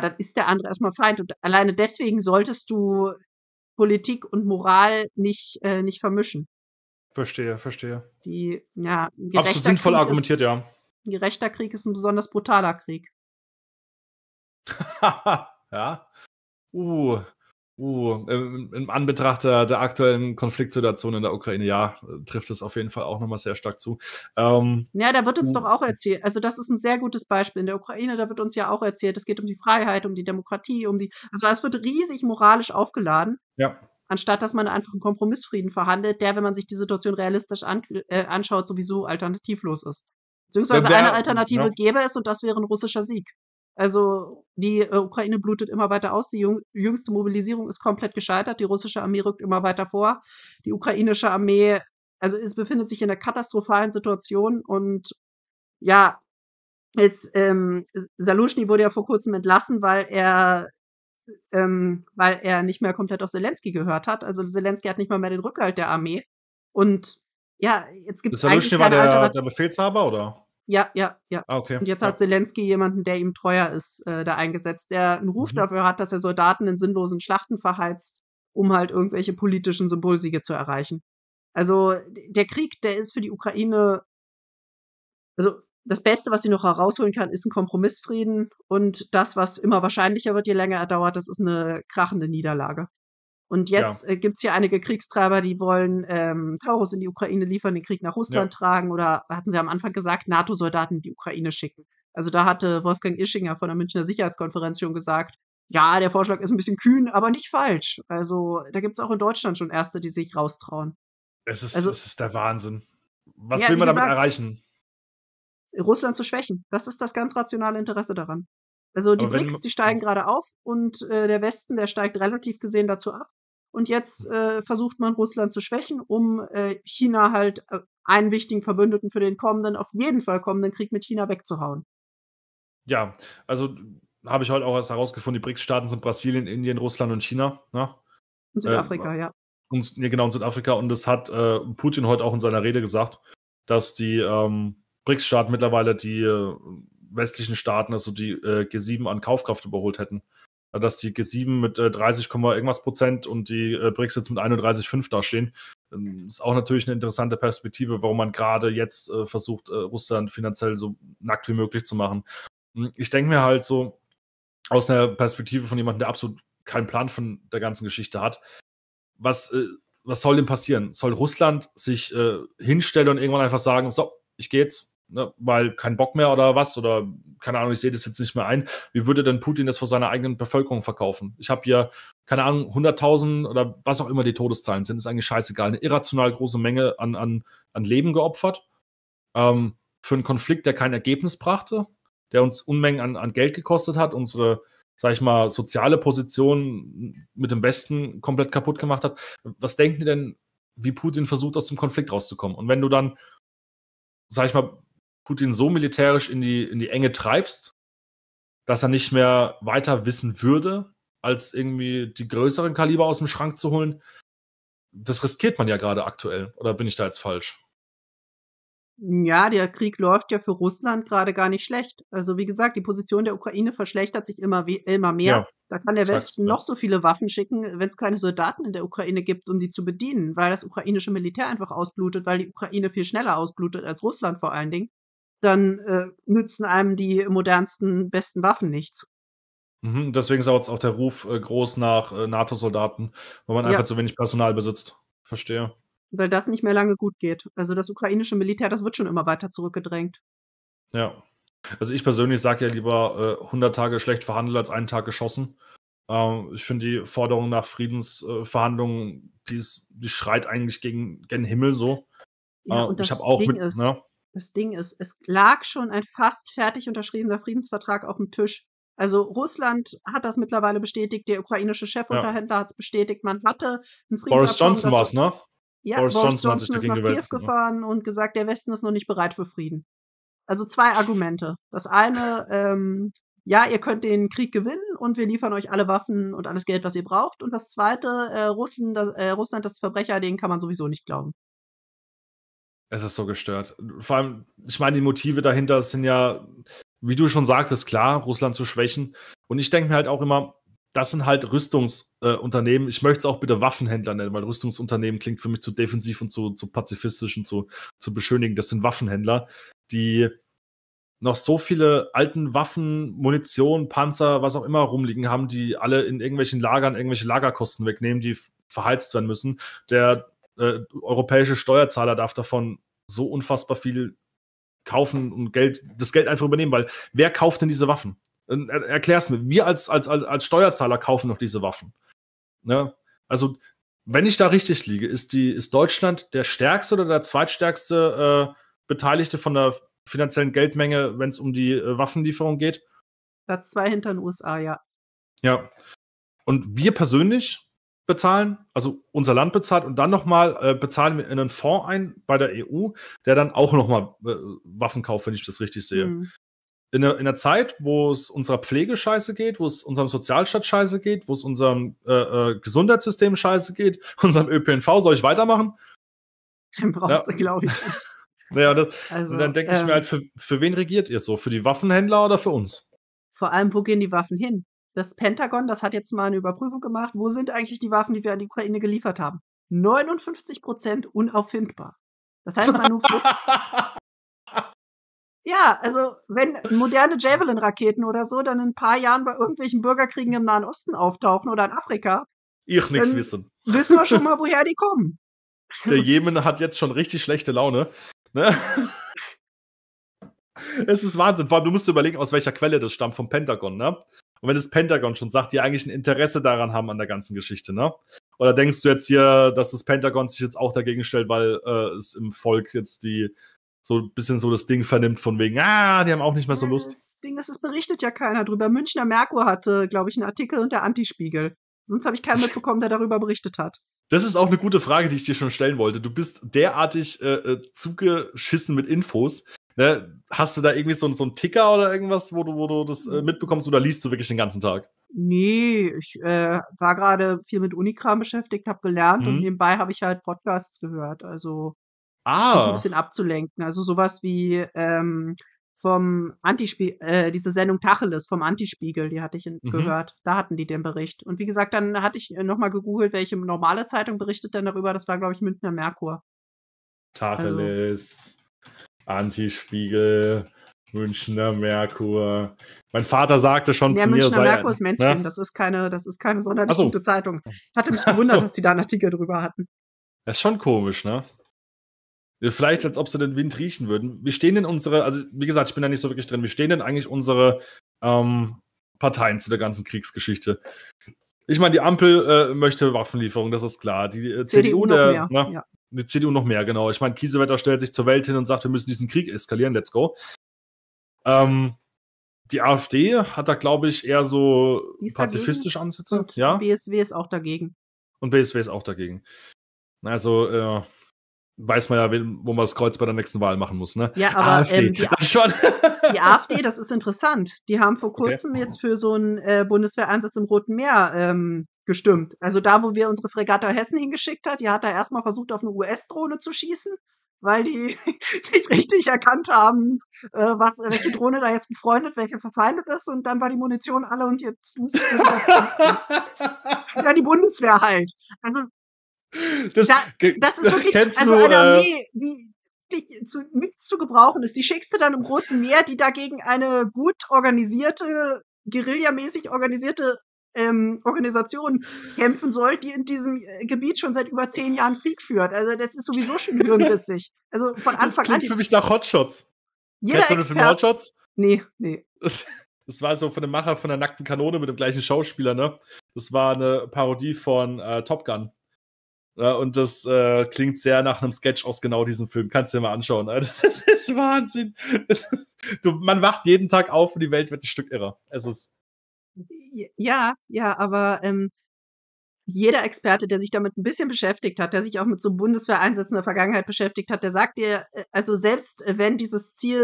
dann ist der andere erstmal Feind. Und alleine deswegen solltest du Politik und Moral nicht, äh, nicht vermischen. Verstehe, verstehe. Die, ja, Absolut sinnvoll Krieg argumentiert, ja. Ein gerechter Krieg ist ein besonders brutaler Krieg. ja. Uh, Uh, im Anbetracht der, der, aktuellen Konfliktsituation in der Ukraine, ja, trifft es auf jeden Fall auch nochmal sehr stark zu. Ähm, ja, da wird uns uh, doch auch erzählt, also das ist ein sehr gutes Beispiel. In der Ukraine, da wird uns ja auch erzählt, es geht um die Freiheit, um die Demokratie, um die, also es wird riesig moralisch aufgeladen. Ja. Anstatt dass man einfach einen Kompromissfrieden verhandelt, der, wenn man sich die Situation realistisch an, äh, anschaut, sowieso alternativlos ist. Beziehungsweise wär, eine Alternative ja. Genau? gäbe es und das wäre ein russischer Sieg. Also die äh, Ukraine blutet immer weiter aus. Die jüngste Mobilisierung ist komplett gescheitert. Die russische Armee rückt immer weiter vor. Die ukrainische Armee, also es befindet sich in einer katastrophalen Situation und ja, ist ähm, Salushny wurde ja vor kurzem entlassen, weil er ähm, weil er nicht mehr komplett auf Zelensky gehört hat. Also Zelensky hat nicht mal mehr den Rückhalt der Armee. Und ja, jetzt gibt es eigentlich keine war der, der Befehlshaber, oder? Ja, ja, ja. Ah, okay. Und jetzt hat Zelensky jemanden, der ihm treuer ist, äh, da eingesetzt, der einen Ruf mhm. dafür hat, dass er Soldaten in sinnlosen Schlachten verheizt, um halt irgendwelche politischen Symbolsiege zu erreichen. Also der Krieg, der ist für die Ukraine, also das Beste, was sie noch herausholen kann, ist ein Kompromissfrieden. Und das, was immer wahrscheinlicher wird, je länger er dauert, das ist eine krachende Niederlage. Und jetzt ja. äh, gibt es hier einige Kriegstreiber, die wollen ähm, Taurus in die Ukraine liefern, den Krieg nach Russland ja. tragen oder hatten sie am Anfang gesagt, NATO-Soldaten in die Ukraine schicken. Also da hatte Wolfgang Ischinger von der Münchner Sicherheitskonferenz schon gesagt, ja, der Vorschlag ist ein bisschen kühn, aber nicht falsch. Also da gibt es auch in Deutschland schon Erste, die sich raustrauen. Es ist, also, es ist der Wahnsinn. Was ja, will man gesagt, damit erreichen? Russland zu schwächen. Das ist das ganz rationale Interesse daran. Also die BRICS, die steigen gerade auf und äh, der Westen, der steigt relativ gesehen dazu ab. Und jetzt äh, versucht man Russland zu schwächen, um äh, China halt äh, einen wichtigen Verbündeten für den kommenden, auf jeden Fall kommenden Krieg mit China wegzuhauen. Ja, also habe ich heute auch erst herausgefunden, die BRICS-Staaten sind Brasilien, Indien, Russland und China. Ne? Und äh, Südafrika, ja. Und, nee, genau, und Südafrika. Und das hat äh, Putin heute auch in seiner Rede gesagt, dass die ähm, BRICS-Staaten mittlerweile die äh, westlichen Staaten, also die G7, an Kaufkraft überholt hätten dass die G7 mit 30, äh, irgendwas Prozent und die äh, BRICS jetzt mit 31,5 dastehen. Ähm, ist auch natürlich eine interessante Perspektive, warum man gerade jetzt äh, versucht, äh, Russland finanziell so nackt wie möglich zu machen. Hm, ich denke mir halt so, aus einer Perspektive von jemandem, der absolut keinen Plan von der ganzen Geschichte hat, was, was soll denn passieren? Soll Russland sich hinstellen und irgendwann einfach sagen, so, ich gehe jetzt, ne, weil kein Bock mehr oder was oder keine Ahnung, ich sehe das jetzt nicht mehr ein. Wie würde denn Putin das vor seiner eigenen Bevölkerung verkaufen? Ich habe hier, keine Ahnung, 100.000 oder was auch immer die Todeszahlen sind, ist eigentlich scheißegal. Eine irrational große Menge an, an, an Leben geopfert ähm, für einen Konflikt, der kein Ergebnis brachte, der uns Unmengen an, an Geld gekostet hat, unsere sag ich mal, soziale Position mit dem Westen komplett kaputt gemacht hat. Was denken die denn, wie Putin versucht, aus dem Konflikt rauszukommen? Und wenn du dann, sag ich mal, Putin so militärisch in die, in die Enge treibst, dass er nicht mehr weiter wissen würde, als irgendwie die größeren Kaliber aus dem Schrank zu holen. Das riskiert man ja gerade aktuell. Oder bin ich da jetzt falsch? Ja, der Krieg läuft ja für Russland gerade gar nicht schlecht. Also wie gesagt, die Position der Ukraine verschlechtert sich immer, immer mehr. Ja, da kann der Westen noch so viele Waffen schicken, wenn es keine Soldaten in der Ukraine gibt, um die zu bedienen, weil das ukrainische Militär einfach ausblutet, weil die Ukraine viel schneller ausblutet als Russland vor allen Dingen dann äh, nützen einem die modernsten, besten Waffen nichts. Mhm, deswegen ist auch der Ruf äh, groß nach äh, NATO-Soldaten, weil man ja. einfach zu wenig Personal besitzt. Verstehe. Weil das nicht mehr lange gut geht. Also das ukrainische Militär, das wird schon immer weiter zurückgedrängt. Ja. Also ich persönlich sage ja lieber 100 äh, Tage schlecht verhandelt als einen Tag geschossen. Ähm, ich finde die Forderung nach Friedensverhandlungen, äh, die, die schreit eigentlich gegen, den Himmel so. Ja, äh, und das ich habe auch Ding mit, ist, ne? Das Ding ist, es lag schon ein fast fertig unterschriebener Friedensvertrag auf dem Tisch. Also Russland hat das mittlerweile bestätigt, der ukrainische Chefunterhändler ja. hat es bestätigt, man hatte einen Friedensvertrag. Boris Johnson war es, ne? Ja, Boris, Boris Johnson, Johnson ist nach Kiew ne? gefahren ja. und gesagt, der Westen ist noch nicht bereit für Frieden. Also zwei Argumente. Das eine, ähm, ja, ihr könnt den Krieg gewinnen und wir liefern euch alle Waffen und alles Geld, was ihr braucht. Und das zweite, äh, Russen, das, äh, Russland, das Verbrecher, denen kann man sowieso nicht glauben. Es ist so gestört. Vor allem, ich meine, die Motive dahinter sind ja, wie du schon sagtest, klar, Russland zu schwächen. Und ich denke mir halt auch immer, das sind halt Rüstungsunternehmen. Äh, ich möchte es auch bitte Waffenhändler nennen, weil Rüstungsunternehmen klingt für mich zu defensiv und zu, zu pazifistisch und zu, zu beschönigen. Das sind Waffenhändler, die noch so viele alten Waffen, Munition, Panzer, was auch immer rumliegen haben, die alle in irgendwelchen Lagern irgendwelche Lagerkosten wegnehmen, die verheizt werden müssen. Der äh, europäische Steuerzahler darf davon so unfassbar viel kaufen und Geld, das Geld einfach übernehmen, weil wer kauft denn diese Waffen? Äh, er, erklär's mir. Wir als, als, als Steuerzahler kaufen noch diese Waffen. Ne? Also, wenn ich da richtig liege, ist, die, ist Deutschland der stärkste oder der zweitstärkste äh, Beteiligte von der finanziellen Geldmenge, wenn es um die äh, Waffenlieferung geht? Platz zwei hinter den USA, ja. Ja. Und wir persönlich bezahlen, also unser Land bezahlt und dann nochmal äh, bezahlen wir in einen Fonds ein bei der EU, der dann auch nochmal äh, Waffen kauft, wenn ich das richtig sehe. Mhm. In, in einer Zeit, wo es unserer Pflege scheiße geht, wo es unserem Sozialstaat scheiße geht, wo es unserem äh, äh, Gesundheitssystem scheiße geht, unserem ÖPNV, soll ich weitermachen? Den brauchst ja. du, glaube ich. naja, das, also, und dann denke ähm, ich mir ähm, halt, für, für wen regiert ihr so? Für die Waffenhändler oder für uns? Vor allem, wo gehen die Waffen hin? Das Pentagon, das hat jetzt mal eine Überprüfung gemacht. Wo sind eigentlich die Waffen, die wir an die Ukraine geliefert haben? 59 Prozent unauffindbar. Das heißt, man nur. ja, also, wenn moderne Javelin-Raketen oder so dann in ein paar Jahren bei irgendwelchen Bürgerkriegen im Nahen Osten auftauchen oder in Afrika. Ich nix wissen. Wissen wir schon mal, woher die kommen. Der Jemen hat jetzt schon richtig schlechte Laune. Ne? Es ist Wahnsinn. Vor allem, du musst überlegen, aus welcher Quelle das stammt, vom Pentagon, ne? Und wenn das Pentagon schon sagt, die eigentlich ein Interesse daran haben an der ganzen Geschichte, ne? Oder denkst du jetzt hier, dass das Pentagon sich jetzt auch dagegen stellt, weil äh, es im Volk jetzt die so ein bisschen so das Ding vernimmt von wegen, ah, die haben auch nicht mehr so Lust. Das Ding ist, es berichtet ja keiner drüber. Münchner Merkur hatte, glaube ich, einen Artikel und der Antispiegel. Sonst habe ich keinen mitbekommen, der darüber berichtet hat. Das ist auch eine gute Frage, die ich dir schon stellen wollte. Du bist derartig äh, äh zugeschissen mit Infos, Ne? Hast du da irgendwie so, so einen Ticker oder irgendwas, wo du, wo du das äh, mitbekommst oder liest du wirklich den ganzen Tag? Nee, ich äh, war gerade viel mit Unikram beschäftigt, habe gelernt mhm. und nebenbei habe ich halt Podcasts gehört. Also ah. ein bisschen abzulenken. Also sowas wie ähm, vom Antispiegel, äh, diese Sendung Tacheles vom Antispiegel, die hatte ich mhm. gehört. Da hatten die den Bericht. Und wie gesagt, dann hatte ich äh, nochmal gegoogelt, welche normale Zeitung berichtet denn darüber. Das war, glaube ich, Münchner Merkur. Also Tacheles. Also, Antispiegel, Münchner Merkur. Mein Vater sagte schon ja, zu Münchner mir. Münchner Merkur ist ne? Mainstream, ne? das ist keine, das ist keine sonderlich so. gute Zeitung. hatte mich gewundert, so. dass die da einen Artikel drüber hatten. Das ist schon komisch, ne? Vielleicht, als ob sie den Wind riechen würden. Wie stehen denn unsere, also wie gesagt, ich bin da nicht so wirklich drin, wie stehen denn eigentlich unsere ähm, Parteien zu der ganzen Kriegsgeschichte? Ich meine, die Ampel äh, möchte Waffenlieferung, das ist klar. Die äh, CDU, CDU der, ne? ja die CDU noch mehr, genau. Ich meine, Kiesewetter stellt sich zur Welt hin und sagt, wir müssen diesen Krieg eskalieren, let's go. Ähm, die AfD hat da, glaube ich, eher so pazifistisch dagegen. Und Ja? BSW ist auch dagegen. Und BSW ist auch dagegen. Also, äh, weiß man ja, wo man das Kreuz bei der nächsten Wahl machen muss. Ne? Ja, aber AfD. Ähm, die, die, AfD, das ist interessant. Die haben vor kurzem okay. jetzt für so einen äh, Bundeswehreinsatz im Roten Meer ähm, gestimmt. Also da, wo wir unsere Fregatta Hessen hingeschickt hat, die hat da erstmal versucht, auf eine US-Drohne zu schießen, weil die nicht richtig erkannt haben, äh, was, äh, welche Drohne da jetzt befreundet, welche verfeindet ist. Und dann war die Munition alle und jetzt mussten sie. ja, die Bundeswehr halt. Also das, da, das ist wirklich, also eine äh, Armee, die, zu nichts zu gebrauchen ist. Die schickst du dann im Roten Meer, die dagegen eine gut organisierte, guerillamäßig organisierte ähm, Organisation kämpfen soll, die in diesem äh, Gebiet schon seit über zehn Jahren Krieg führt. Also das ist sowieso schon hirnrissig. Also von Anfang das klingt an. für mich nach Hotshots. Jeder Kennst du das von Hotshots? Nee, nee. Das war so von dem Macher von der nackten Kanone mit dem gleichen Schauspieler, ne? Das war eine Parodie von äh, Top Gun und das äh, klingt sehr nach einem Sketch aus genau diesem Film. Kannst du dir mal anschauen. Das ist Wahnsinn. Das ist, du, man wacht jeden Tag auf und die Welt wird ein Stück irrer. Es ist. Ja, ja, aber ähm, jeder Experte, der sich damit ein bisschen beschäftigt hat, der sich auch mit so Bundeswehreinsätzen in der Vergangenheit beschäftigt hat, der sagt dir, äh, also selbst äh, wenn dieses Ziel,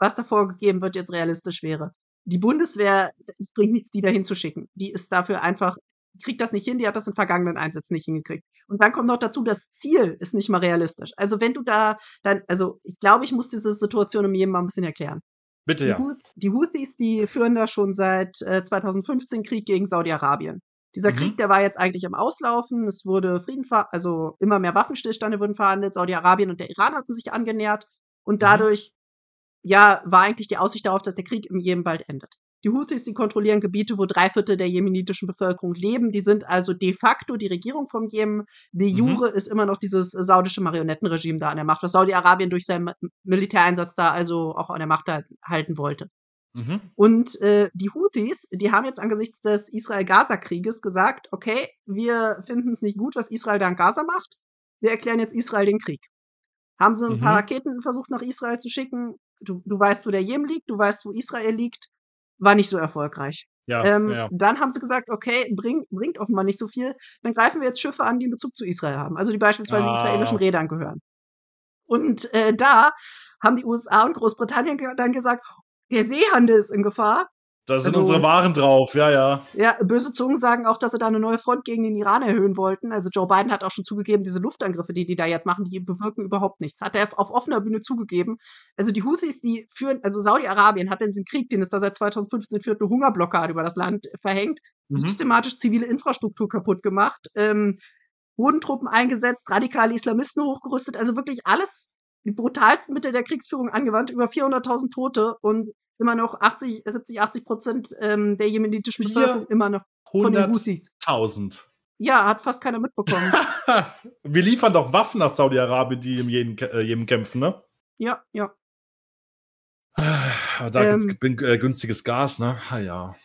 was da vorgegeben wird, jetzt realistisch wäre, die Bundeswehr, es bringt nichts, die dahin zu schicken. Die ist dafür einfach kriegt das nicht hin, die hat das in vergangenen Einsätzen nicht hingekriegt. Und dann kommt noch dazu, das Ziel ist nicht mal realistisch. Also wenn du da dann, also ich glaube, ich muss diese Situation um jedem mal ein bisschen erklären. Bitte, ja. Die, Houthis, die führen da schon seit äh, 2015 Krieg gegen Saudi-Arabien. Dieser mhm. Krieg, der war jetzt eigentlich am Auslaufen. Es wurde Frieden, also immer mehr Waffenstillstände wurden verhandelt. Saudi-Arabien und der Iran hatten sich angenähert. Und mhm. dadurch, mhm. ja, war eigentlich die Aussicht darauf, dass der Krieg im Jemen bald endet. Die Houthis, sie kontrollieren Gebiete, wo drei Viertel der jemenitischen Bevölkerung leben. Die sind also de facto die Regierung vom Jemen. De mhm. jure mhm. ist immer noch dieses äh, saudische Marionettenregime da an der Macht, was Saudi-Arabien durch seinen Militäreinsatz da also auch an der Macht halten wollte. Mhm. Und äh, die Houthis, die haben jetzt angesichts des Israel-Gaza-Krieges gesagt, okay, wir finden es nicht gut, was Israel da in Gaza macht. Wir erklären jetzt Israel den Krieg. Haben sie ein mhm. paar Raketen versucht nach Israel zu schicken. Du, du weißt, wo der Jemen liegt, du weißt, wo Israel liegt war nicht so erfolgreich. Ja, ähm, ja. Dann haben sie gesagt, okay, bring, bringt offenbar nicht so viel. Dann greifen wir jetzt Schiffe an, die einen Bezug zu Israel haben, also die beispielsweise ah. israelischen Rädern gehören. Und äh, da haben die USA und Großbritannien dann gesagt, der Seehandel ist in Gefahr, da sind also, unsere Waren drauf, ja, ja. Ja, böse Zungen sagen auch, dass sie da eine neue Front gegen den Iran erhöhen wollten. Also Joe Biden hat auch schon zugegeben, diese Luftangriffe, die die da jetzt machen, die bewirken überhaupt nichts. Hat er auf offener Bühne zugegeben. Also die Houthis, die führen, also Saudi-Arabien hat diesen Krieg, den es da seit 2015 führt, eine Hungerblockade über das Land verhängt, mhm. systematisch zivile Infrastruktur kaputt gemacht, ähm, Bodentruppen eingesetzt, radikale Islamisten hochgerüstet, also wirklich alles die brutalsten Mittel der Kriegsführung angewandt, über 400.000 Tote und immer noch 80, 70, 80 Prozent ähm, der jemenitischen Bevölkerung immer noch von den Houthis. 100.000. Ja, hat fast keiner mitbekommen. Wir liefern doch Waffen nach Saudi-Arabien, die im Jemen, äh, Jemen kämpfen, ne? Ja, ja. Ah, da ähm, gibt's äh, günstiges Gas, ne? Ah, Ja.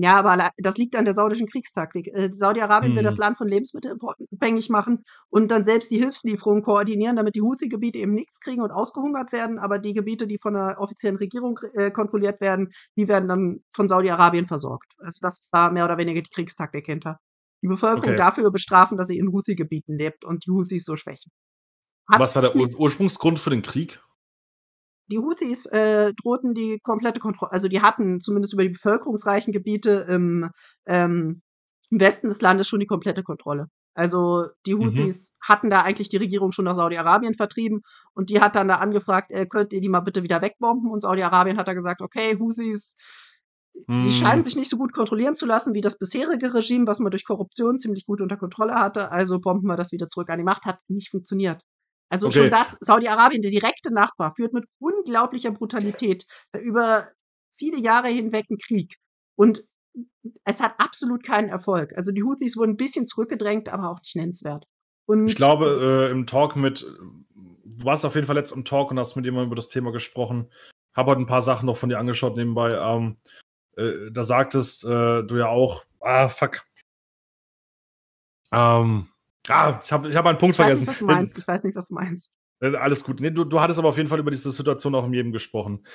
Ja, aber das liegt an der saudischen Kriegstaktik. Äh, Saudi-Arabien hm. will das hm. Land von Lebensmittelimporten abhängig machen und dann selbst die Hilfslieferungen koordinieren, damit die Houthi-Gebiete eben nichts kriegen und ausgehungert werden. Aber die Gebiete, die von der offiziellen Regierung äh, kontrolliert werden, die werden dann von Saudi-Arabien versorgt. Also das ist da mehr oder weniger die Kriegstaktik hinter. Die Bevölkerung okay. dafür bestrafen, dass sie in Houthi-Gebieten lebt und die Houthis so schwächen. Hat Was war der Ur Ursprungsgrund für den Krieg? die Houthis äh, drohten die komplette Kontrolle, also die hatten zumindest über die bevölkerungsreichen Gebiete im, ähm, im Westen des Landes schon die komplette Kontrolle. Also die mhm. Houthis mhm. hatten da eigentlich die Regierung schon nach Saudi-Arabien vertrieben und die hat dann da angefragt, äh, könnt ihr die mal bitte wieder wegbomben? Und Saudi-Arabien hat da gesagt, okay, Houthis, mhm. die scheinen sich nicht so gut kontrollieren zu lassen wie das bisherige Regime, was man durch Korruption ziemlich gut unter Kontrolle hatte. Also bomben wir das wieder zurück an die Macht. Hat nicht funktioniert. Also okay. schon das, Saudi-Arabien, der direkte Nachbar, führt mit unglaublicher Brutalität über viele Jahre hinweg einen Krieg. Und es hat absolut keinen Erfolg. Also die Houthis wurden ein bisschen zurückgedrängt, aber auch nicht nennenswert. Und ich glaube, äh, im Talk mit, du warst auf jeden Fall jetzt im Talk und hast mit jemandem über das Thema gesprochen. Habe heute ein paar Sachen noch von dir angeschaut nebenbei. Ähm, äh, da sagtest äh, du ja auch, ah, fuck. Ähm, Ah, ich habe ich hab einen Punkt ich vergessen. Ich weiß nicht, was du meinst. Ich weiß nicht, was du meinst. Äh, alles gut. Nee, du, du hattest aber auf jeden Fall über diese Situation auch im Jemen gesprochen.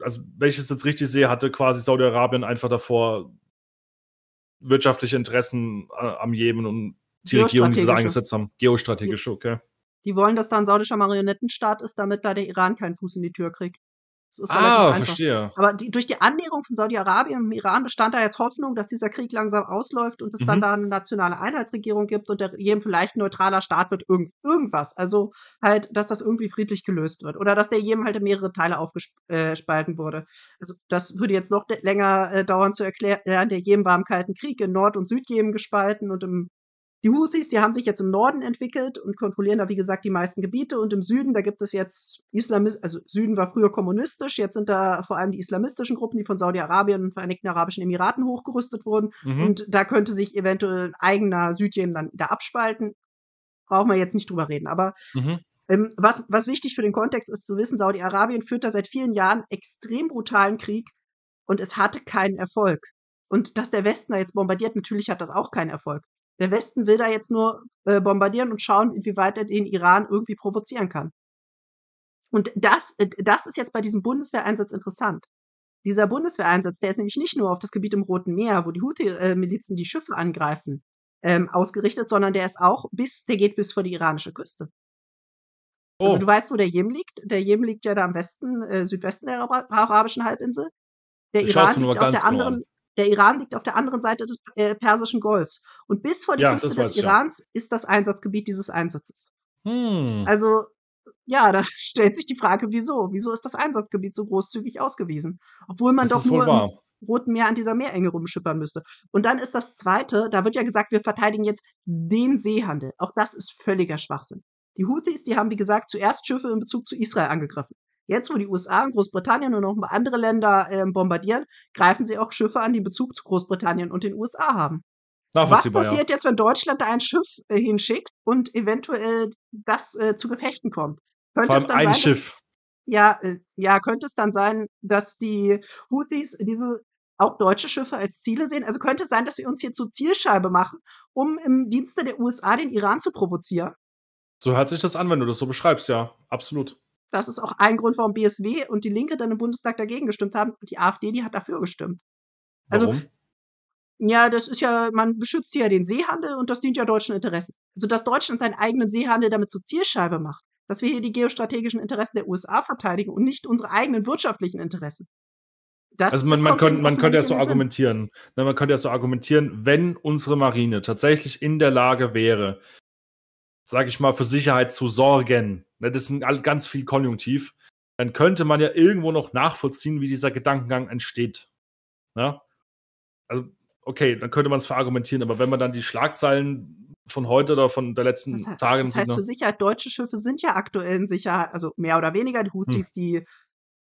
Also, wenn ich es jetzt richtig sehe, hatte quasi Saudi-Arabien einfach davor wirtschaftliche Interessen äh, am Jemen und die Regierung, die sie da eingesetzt haben. Geostrategisch, okay. Die wollen, dass da ein saudischer Marionettenstaat ist, damit da der Iran keinen Fuß in die Tür kriegt ah, verstehe. Aber die, durch die Annäherung von Saudi-Arabien und Iran bestand da jetzt Hoffnung, dass dieser Krieg langsam ausläuft und es mhm. dann da eine nationale Einheitsregierung gibt und der, jedem vielleicht ein neutraler Staat wird irgend, irgendwas. Also halt, dass das irgendwie friedlich gelöst wird oder dass der jedem halt in mehrere Teile aufgespalten äh, wurde. Also das würde jetzt noch länger äh, dauern zu erklären. Der jedem war im Kalten Krieg in Nord- und Südjemen gespalten und im die Houthis, die haben sich jetzt im Norden entwickelt und kontrollieren da, wie gesagt, die meisten Gebiete. Und im Süden, da gibt es jetzt Islamisten, also Süden war früher kommunistisch, jetzt sind da vor allem die islamistischen Gruppen, die von Saudi-Arabien und Vereinigten Arabischen Emiraten hochgerüstet wurden. Mhm. Und da könnte sich eventuell ein eigener Südjemen dann wieder abspalten. Brauchen wir jetzt nicht drüber reden. Aber mhm. ähm, was, was wichtig für den Kontext ist zu wissen, Saudi-Arabien führt da seit vielen Jahren extrem brutalen Krieg und es hatte keinen Erfolg. Und dass der Westen da jetzt bombardiert, natürlich hat das auch keinen Erfolg. Der Westen will da jetzt nur äh, bombardieren und schauen, inwieweit er den Iran irgendwie provozieren kann. Und das, äh, das ist jetzt bei diesem Bundeswehreinsatz interessant. Dieser Bundeswehreinsatz, der ist nämlich nicht nur auf das Gebiet im Roten Meer, wo die Houthi-Milizen die Schiffe angreifen, ähm, ausgerichtet, sondern der ist auch bis, der geht bis vor die iranische Küste. Also oh. Also du weißt, wo der Jemen liegt. Der Jemen liegt ja da am Westen, äh, Südwesten der arabischen Halbinsel. Der ich Iran liegt auf der genau anderen, der Iran liegt auf der anderen Seite des äh, Persischen Golfs. Und bis vor die ja, Küste des Irans ja. ist das Einsatzgebiet dieses Einsatzes. Hm. Also, ja, da stellt sich die Frage, wieso? Wieso ist das Einsatzgebiet so großzügig ausgewiesen? Obwohl man das doch nur im Roten Meer an dieser Meerenge rumschippern müsste. Und dann ist das Zweite, da wird ja gesagt, wir verteidigen jetzt den Seehandel. Auch das ist völliger Schwachsinn. Die Houthis, die haben, wie gesagt, zuerst Schiffe in Bezug zu Israel angegriffen. Jetzt, wo die USA und Großbritannien und noch andere Länder äh, bombardieren, greifen sie auch Schiffe an, die Bezug zu Großbritannien und den USA haben. Was passiert ja. jetzt, wenn Deutschland da ein Schiff äh, hinschickt und eventuell das äh, zu Gefechten kommt? Könnte Vor allem ein sein, Schiff. Dass, ja, äh, ja, könnte es dann sein, dass die Houthis diese auch deutsche Schiffe als Ziele sehen? Also könnte es sein, dass wir uns hier zur Zielscheibe machen, um im Dienste der USA den Iran zu provozieren? So hört sich das an, wenn du das so beschreibst, ja, absolut. Das ist auch ein Grund, warum BSW und die Linke dann im Bundestag dagegen gestimmt haben und die AfD, die hat dafür gestimmt. Also, ja, das ist ja, man beschützt ja den Seehandel und das dient ja deutschen Interessen. Also, dass Deutschland seinen eigenen Seehandel damit zur Zielscheibe macht, dass wir hier die geostrategischen Interessen der USA verteidigen und nicht unsere eigenen wirtschaftlichen Interessen. Das also man, man, könnte, man könnte ja so argumentieren. Na, ne, man könnte ja so argumentieren, wenn unsere Marine tatsächlich in der Lage wäre, sag ich mal, für Sicherheit zu sorgen, Ne, das sind all, ganz viel Konjunktiv. Dann könnte man ja irgendwo noch nachvollziehen, wie dieser Gedankengang entsteht. Ne? Also, okay, dann könnte man es verargumentieren, aber wenn man dann die Schlagzeilen von heute oder von der letzten das heißt, Tage. Das heißt ne? für Sicherheit, deutsche Schiffe sind ja aktuell in Sicherheit, also mehr oder weniger die hm. Houthis, hm. die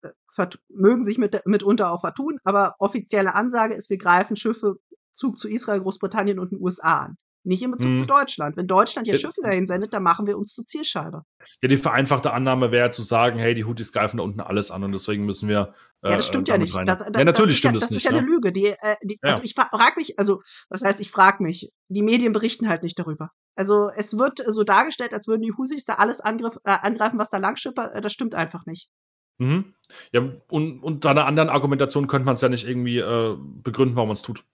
äh, mögen sich mit, mitunter auch vertun, aber offizielle Ansage ist, wir greifen Schiffe Zug zu Israel, Großbritannien und den USA an. Nicht in Bezug hm. zu Deutschland. Wenn Deutschland jetzt Schiffe dahin sendet, dann machen wir uns zur Zielscheibe. Ja, die vereinfachte Annahme wäre zu sagen, hey, die Houthis greifen da unten alles an und deswegen müssen wir. Äh, äh, ja, das stimmt ja nicht. Das, das, ja, natürlich das stimmt ja, das, das nicht. Das ist ja eine ne? Lüge. Die, äh, die, ja. Also ich frage mich, also was heißt, ich frage mich. Die Medien berichten halt nicht darüber. Also es wird so dargestellt, als würden die Houthis da alles angriff, äh, angreifen, was da langschippert. Äh, das stimmt einfach nicht. Mhm. Ja, und unter einer anderen Argumentation könnte man es ja nicht irgendwie äh, begründen, warum man es tut.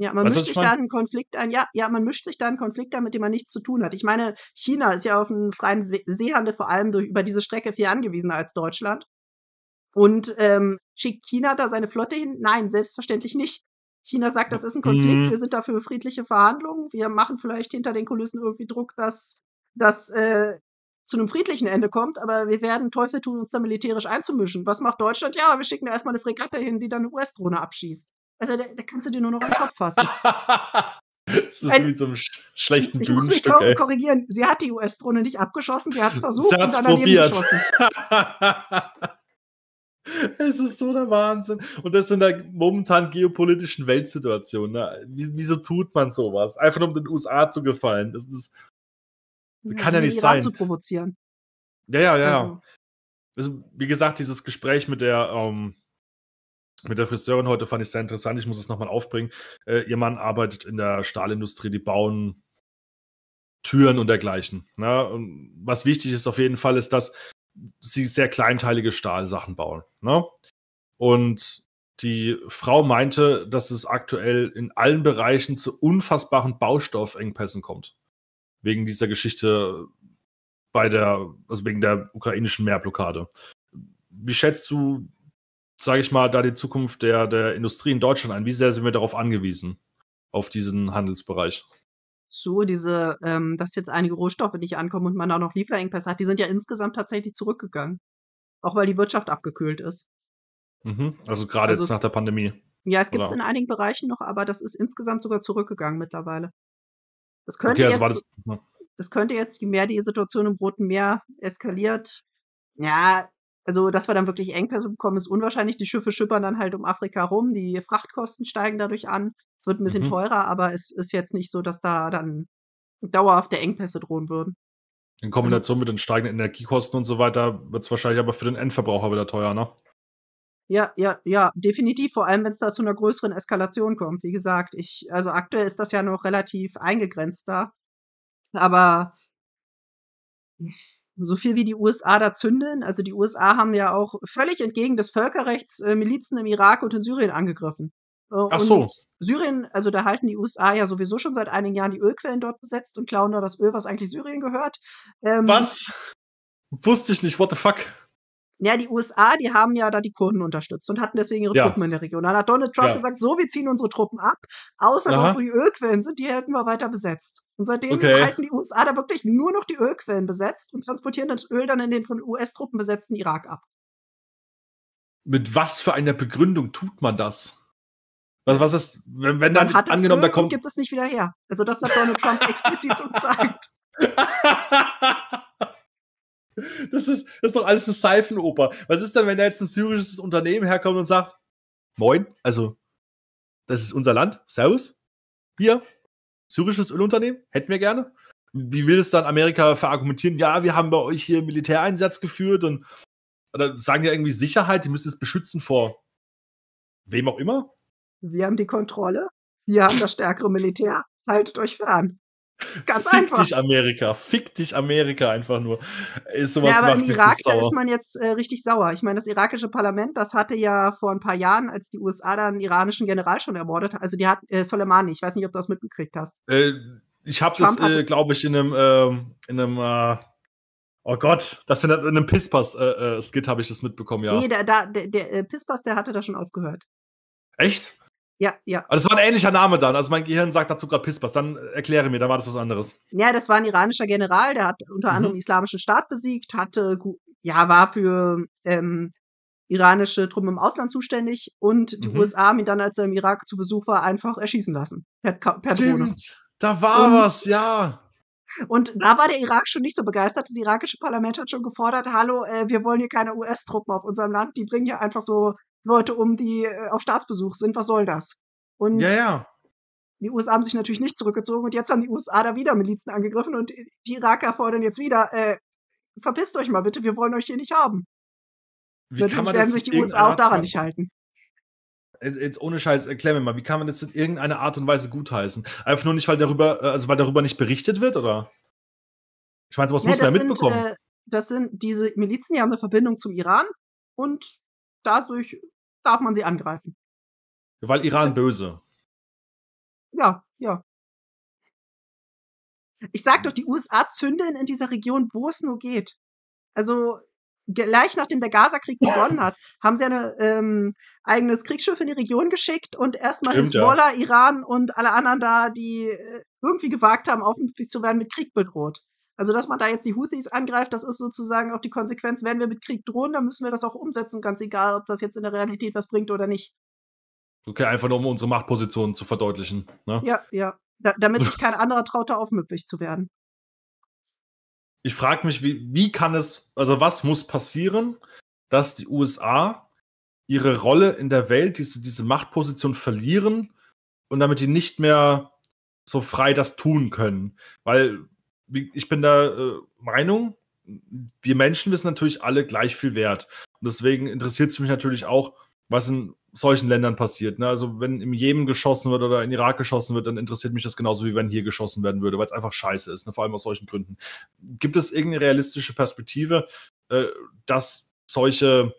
Ja, man weißt mischt sich da einen Konflikt ein. Ja, ja, man mischt sich da einen Konflikt ein, mit dem man nichts zu tun hat. Ich meine, China ist ja auf einen freien Seehandel vor allem durch, über diese Strecke viel angewiesener als Deutschland. Und ähm, schickt China da seine Flotte hin? Nein, selbstverständlich nicht. China sagt, das ist ein Konflikt, mhm. wir sind dafür friedliche Verhandlungen, wir machen vielleicht hinter den Kulissen irgendwie Druck, dass das äh, zu einem friedlichen Ende kommt, aber wir werden Teufel tun, uns da militärisch einzumischen. Was macht Deutschland? Ja, wir schicken erstmal eine Fregatte hin, die dann eine US-Drohne abschießt. Also da, da kannst du dir nur noch einen Kopf fassen. Das ist ein, wie so einem sch schlechten ich Bühnenstück. Ich muss mich korrigieren. Sie hat die US-Drohne nicht abgeschossen, sie hat es versucht sie hat's und dann probiert. es ist so der Wahnsinn. Und das in der momentan geopolitischen Weltsituation. Ne? Wieso tut man sowas? Einfach nur um den USA zu gefallen. Das, ist, das ja, kann ja nicht Iran sein. zu provozieren. Ja, ja, ja. Also. Also, wie gesagt, dieses Gespräch mit der ähm, mit der Friseurin heute fand ich sehr interessant. Ich muss es nochmal aufbringen. Äh, ihr Mann arbeitet in der Stahlindustrie, die bauen Türen und dergleichen. Ne? Und was wichtig ist auf jeden Fall, ist, dass sie sehr kleinteilige Stahlsachen bauen. Ne? Und die Frau meinte, dass es aktuell in allen Bereichen zu unfassbaren Baustoffengpässen kommt. Wegen dieser Geschichte bei der, also wegen der ukrainischen Meerblockade. Wie schätzt du sage ich mal, da die Zukunft der, der Industrie in Deutschland ein? Wie sehr sind wir darauf angewiesen, auf diesen Handelsbereich? So, diese, ähm, dass jetzt einige Rohstoffe nicht ankommen und man auch noch Lieferengpässe hat, die sind ja insgesamt tatsächlich zurückgegangen. Auch weil die Wirtschaft abgekühlt ist. Mhm. Also gerade also jetzt nach der Pandemie. Ja, es gibt es in einigen Bereichen noch, aber das ist insgesamt sogar zurückgegangen mittlerweile. Das könnte, okay, also jetzt, das, das könnte jetzt, je mehr die Situation im Roten Meer eskaliert, ja, also, dass wir dann wirklich Engpässe bekommen, ist unwahrscheinlich. Die Schiffe schippern dann halt um Afrika rum, die Frachtkosten steigen dadurch an. Es wird ein bisschen mhm. teurer, aber es ist jetzt nicht so, dass da dann dauerhafte Engpässe drohen würden. In also Kombination also, mit den steigenden Energiekosten und so weiter wird es wahrscheinlich aber für den Endverbraucher wieder teuer, ne? Ja, ja, ja, definitiv. Vor allem, wenn es da zu einer größeren Eskalation kommt. Wie gesagt, ich, also aktuell ist das ja noch relativ eingegrenzt da. Aber so viel wie die USA da zündeln. Also die USA haben ja auch völlig entgegen des Völkerrechts äh, Milizen im Irak und in Syrien angegriffen. Äh, Ach so. Syrien, also da halten die USA ja sowieso schon seit einigen Jahren die Ölquellen dort besetzt und klauen da das Öl, was eigentlich Syrien gehört. Ähm, was? Wusste ich nicht, what the fuck? ja, die USA, die haben ja da die Kurden unterstützt und hatten deswegen ihre ja. Truppen in der Region. Dann hat Donald Trump ja. gesagt, so, wir ziehen unsere Truppen ab, außer Aha. wo die Ölquellen sind, die hätten wir weiter besetzt. Und seitdem okay. halten die USA da wirklich nur noch die Ölquellen besetzt und transportieren das Öl dann in den von US-Truppen besetzten Irak ab. Mit was für einer Begründung tut man das? Was, was ist, wenn, wenn dann angenommen, da kommt. gibt es nicht wieder her. Also, das hat Donald Trump explizit so gesagt. Das ist, das ist doch alles eine Seifenoper. Was ist denn, wenn da jetzt ein syrisches Unternehmen herkommt und sagt, moin, also das ist unser Land, Servus, hier, syrisches Ölunternehmen, hätten wir gerne. Wie will es dann Amerika verargumentieren? Ja, wir haben bei euch hier Militäreinsatz geführt und oder sagen ja irgendwie Sicherheit, die müssen es beschützen vor wem auch immer. Wir haben die Kontrolle, wir haben das stärkere Militär, haltet euch fern. Ganz Fick einfach. dich Amerika. Fick dich Amerika einfach nur. Ist äh, sowas ja, aber macht im Irak, da ist man jetzt äh, richtig sauer. Ich meine, das irakische Parlament, das hatte ja vor ein paar Jahren, als die USA da einen iranischen General schon ermordet hat, also die hat äh, Soleimani, ich weiß nicht, ob du das mitbekriegt hast. Äh, ich habe das, äh, glaube ich, in einem, ähm, in einem äh, Oh Gott, das in einem Pisspass-Skit äh, habe ich das mitbekommen, ja. Nee, da, da, der, der Pisspass, der hatte da schon aufgehört. Echt? Ja, ja. Aber das war ein ähnlicher Name dann. Also mein Gehirn sagt dazu gerade Pispas. Dann erkläre mir, da war das was anderes. Ja, das war ein iranischer General, der hat unter mhm. anderem Islamischen Staat besiegt, hatte, ja, war für ähm, iranische Truppen im Ausland zuständig und die mhm. USA haben ihn dann, als er im Irak zu Besuch war, einfach erschießen lassen. Per, per Drohne. Da war und, was, ja. Und da war der Irak schon nicht so begeistert. Das irakische Parlament hat schon gefordert, hallo, äh, wir wollen hier keine US-Truppen auf unserem Land, die bringen hier einfach so Leute um, die äh, auf Staatsbesuch sind. Was soll das? Und ja, ja. die USA haben sich natürlich nicht zurückgezogen und jetzt haben die USA da wieder Milizen angegriffen und die Iraker fordern jetzt wieder, äh, verpisst euch mal bitte, wir wollen euch hier nicht haben. Wie natürlich werden sich die USA auch daran nicht halten jetzt ohne Scheiß, erklär mir mal, wie kann man das in irgendeiner Art und Weise gutheißen? Einfach nur nicht, weil darüber, äh, also weil darüber nicht berichtet wird, oder? Ich meine, sowas ja, muss man ja mitbekommen. Sind, äh, das sind diese Milizen, die haben eine Verbindung zum Iran und dadurch darf man sie angreifen. Weil Iran äh, böse. Ja, ja. Ich sag doch, die USA zünden in dieser Region, wo es nur geht. Also gleich nachdem der Gaza-Krieg begonnen hat, haben sie ein ähm, eigenes Kriegsschiff in die Region geschickt und erstmal Hezbollah, ja. Iran und alle anderen da, die äh, irgendwie gewagt haben, aufgeführt zu werden, mit Krieg bedroht. Also, dass man da jetzt die Houthis angreift, das ist sozusagen auch die Konsequenz, wenn wir mit Krieg drohen, dann müssen wir das auch umsetzen, ganz egal, ob das jetzt in der Realität was bringt oder nicht. Okay, einfach nur um unsere Machtposition zu verdeutlichen. Ne? Ja, ja. Da, damit sich kein anderer traut, da aufmüpfig zu werden. Ich frage mich, wie, wie kann es, also was muss passieren, dass die USA ihre Rolle in der Welt, diese, diese Machtposition verlieren und damit die nicht mehr so frei das tun können. Weil ich bin der äh, Meinung, wir Menschen wissen natürlich alle gleich viel wert. Und deswegen interessiert es mich natürlich auch, was in solchen Ländern passiert. Ne? Also wenn im Jemen geschossen wird oder in Irak geschossen wird, dann interessiert mich das genauso, wie wenn hier geschossen werden würde, weil es einfach scheiße ist, ne? vor allem aus solchen Gründen. Gibt es irgendeine realistische Perspektive, äh, dass solche,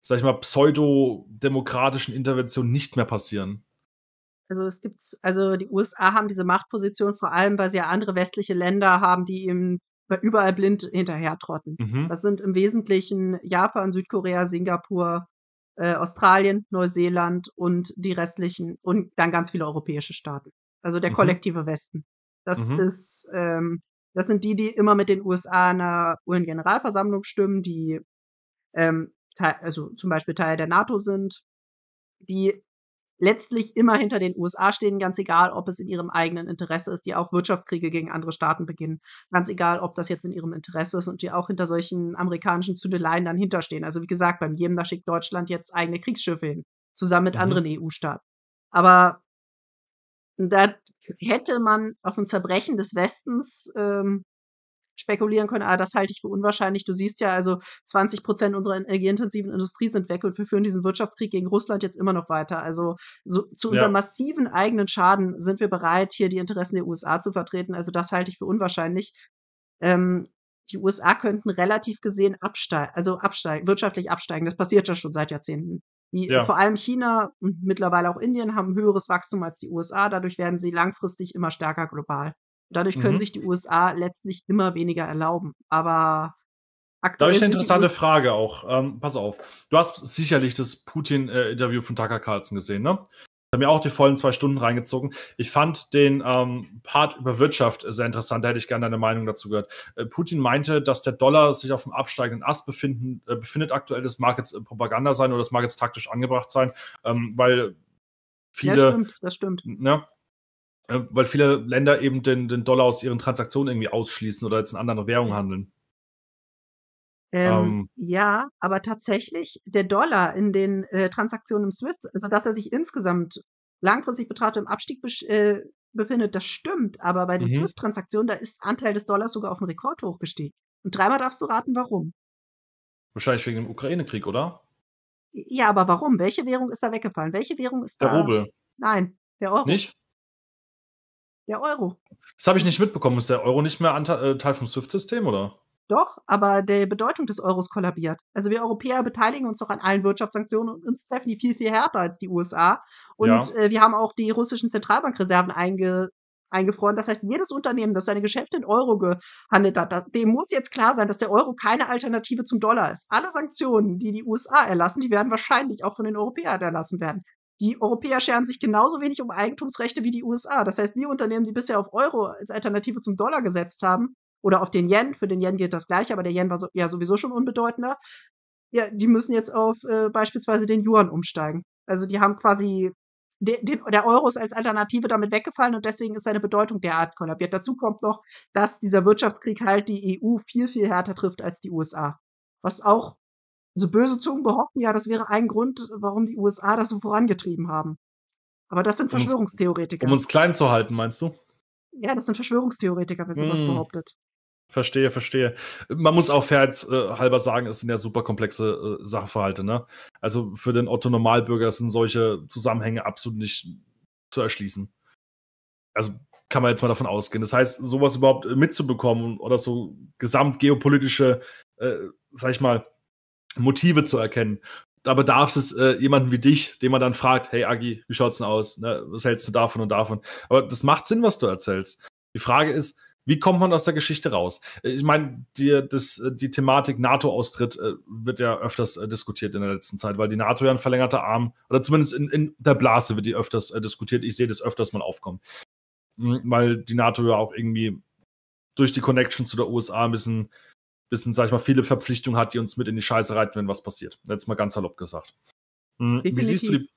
sag ich mal, pseudodemokratischen Interventionen nicht mehr passieren? Also es gibt, also die USA haben diese Machtposition vor allem, weil sie ja andere westliche Länder haben, die ihm überall blind hinterhertrotten. Mhm. Das sind im Wesentlichen Japan, Südkorea, Singapur, äh, Australien, Neuseeland und die restlichen und dann ganz viele europäische Staaten. Also der mhm. kollektive Westen. Das mhm. ist, ähm, das sind die, die immer mit den USA in der UN-Generalversammlung stimmen, die ähm, also zum Beispiel Teil der NATO sind, die letztlich immer hinter den USA stehen, ganz egal, ob es in ihrem eigenen Interesse ist, die auch Wirtschaftskriege gegen andere Staaten beginnen, ganz egal, ob das jetzt in ihrem Interesse ist und die auch hinter solchen amerikanischen Zündeleien dann hinterstehen. Also wie gesagt, beim Jemen, da schickt Deutschland jetzt eigene Kriegsschiffe hin, zusammen mit mhm. anderen EU-Staaten. Aber da hätte man auf ein Zerbrechen des Westens ähm, spekulieren können, ah, das halte ich für unwahrscheinlich. Du siehst ja, also 20 Prozent unserer energieintensiven Industrie sind weg und wir führen diesen Wirtschaftskrieg gegen Russland jetzt immer noch weiter. Also so, zu unserem ja. massiven eigenen Schaden sind wir bereit, hier die Interessen der USA zu vertreten. Also das halte ich für unwahrscheinlich. Ähm, die USA könnten relativ gesehen absteigen, also absteigen, wirtschaftlich absteigen. Das passiert ja schon seit Jahrzehnten. Die, ja. Vor allem China und mittlerweile auch Indien haben höheres Wachstum als die USA. Dadurch werden sie langfristig immer stärker global. Dadurch können mhm. sich die USA letztlich immer weniger erlauben. Aber aktuell. Da ist eine interessante Frage auch. Ähm, pass auf. Du hast sicherlich das Putin-Interview von Tucker Carlson gesehen, ne? Ich habe mir auch die vollen zwei Stunden reingezogen. Ich fand den ähm, Part über Wirtschaft sehr interessant. Da hätte ich gerne deine Meinung dazu gehört. Äh, Putin meinte, dass der Dollar sich auf dem absteigenden Ast befinden, äh, befindet. Aktuell das mag jetzt äh, Propaganda sein oder das mag jetzt taktisch angebracht sein, ähm, weil viele. Ja, stimmt, das stimmt. Ne, äh, weil viele Länder eben den, den Dollar aus ihren Transaktionen irgendwie ausschließen oder jetzt in anderen Währungen handeln. Ähm, ähm. Ja, aber tatsächlich der Dollar in den äh, Transaktionen im SWIFT, also dass er sich insgesamt langfristig betrachtet im Abstieg äh, befindet, das stimmt. Aber bei den mhm. SWIFT-Transaktionen, da ist Anteil des Dollars sogar auf den Rekord hochgestiegen. Und dreimal darfst du raten, warum. Wahrscheinlich wegen dem Ukraine-Krieg, oder? Ja, aber warum? Welche Währung ist da weggefallen? Welche Währung ist der da? Der Rubel. Nein, der Euro. Nicht? Der Euro. Das habe ich nicht mitbekommen. Ist der Euro nicht mehr äh, Teil vom SWIFT-System, oder? Doch, aber die Bedeutung des Euros kollabiert. Also wir Europäer beteiligen uns doch an allen Wirtschaftssanktionen und uns treffen die viel, viel härter als die USA. Und ja. äh, wir haben auch die russischen Zentralbankreserven einge eingefroren. Das heißt, jedes Unternehmen, das seine Geschäfte in Euro gehandelt hat, dem muss jetzt klar sein, dass der Euro keine Alternative zum Dollar ist. Alle Sanktionen, die die USA erlassen, die werden wahrscheinlich auch von den Europäern erlassen werden. Die Europäer scheren sich genauso wenig um Eigentumsrechte wie die USA. Das heißt, die Unternehmen, die bisher auf Euro als Alternative zum Dollar gesetzt haben oder auf den Yen, für den Yen gilt das gleiche, aber der Yen war so, ja sowieso schon unbedeutender, ja, die müssen jetzt auf äh, beispielsweise den Yuan umsteigen. Also die haben quasi den, den, der Euro ist als Alternative damit weggefallen und deswegen ist seine Bedeutung derart kollabiert. Dazu kommt noch, dass dieser Wirtschaftskrieg halt die EU viel, viel härter trifft als die USA. Was auch also böse Zungen behaupten ja, das wäre ein Grund, warum die USA das so vorangetrieben haben. Aber das sind um Verschwörungstheoretiker. Um uns klein zu halten, meinst du? Ja, das sind Verschwörungstheoretiker, wenn sowas mm. behauptet. Verstehe, verstehe. Man muss auch fairheitshalber äh, sagen, es sind ja super komplexe äh, Sachverhalte. Ne? Also für den Otto Normalbürger sind solche Zusammenhänge absolut nicht zu erschließen. Also kann man jetzt mal davon ausgehen. Das heißt, sowas überhaupt äh, mitzubekommen oder so gesamtgeopolitische, äh, sag ich mal, Motive zu erkennen. Da bedarf es äh, jemanden wie dich, den man dann fragt, hey Agi, wie schaut's denn aus? Ne? Was hältst du davon und davon? Aber das macht Sinn, was du erzählst. Die Frage ist, wie kommt man aus der Geschichte raus? Äh, ich meine, die, das, äh, die Thematik NATO-Austritt äh, wird ja öfters äh, diskutiert in der letzten Zeit, weil die NATO ja ein verlängerter Arm, oder zumindest in, in der Blase wird die öfters äh, diskutiert. Ich sehe das öfters mal aufkommen. Mhm, weil die NATO ja auch irgendwie durch die Connection zu der USA ein bisschen bisschen, sag ich mal, viele Verpflichtungen hat, die uns mit in die Scheiße reiten, wenn was passiert. Jetzt mal ganz salopp gesagt. Mhm. Wie siehst du die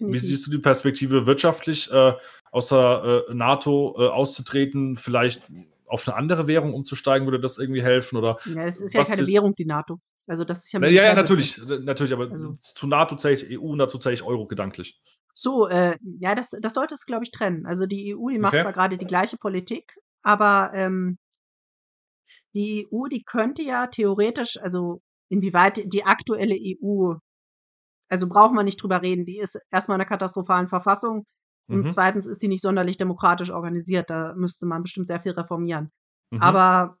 hm, Wie siehst du die Perspektive wirtschaftlich, äh, außer äh, NATO äh, auszutreten, vielleicht auf eine andere Währung umzusteigen, würde das irgendwie helfen? Oder ja, es ist ja keine ist Währung, die NATO. Also das ist ja, Na, ja, ja natürlich, äh, natürlich, aber also. zu NATO zähle ich EU, dazu zähle ich Euro gedanklich. So, äh, ja, das, das sollte es, glaube ich, trennen. Also die EU, die macht okay. zwar gerade die gleiche Politik, aber ähm, die EU, die könnte ja theoretisch, also inwieweit die aktuelle EU, also braucht man nicht drüber reden, die ist erstmal in einer katastrophalen Verfassung mhm. und zweitens ist die nicht sonderlich demokratisch organisiert, da müsste man bestimmt sehr viel reformieren. Mhm. Aber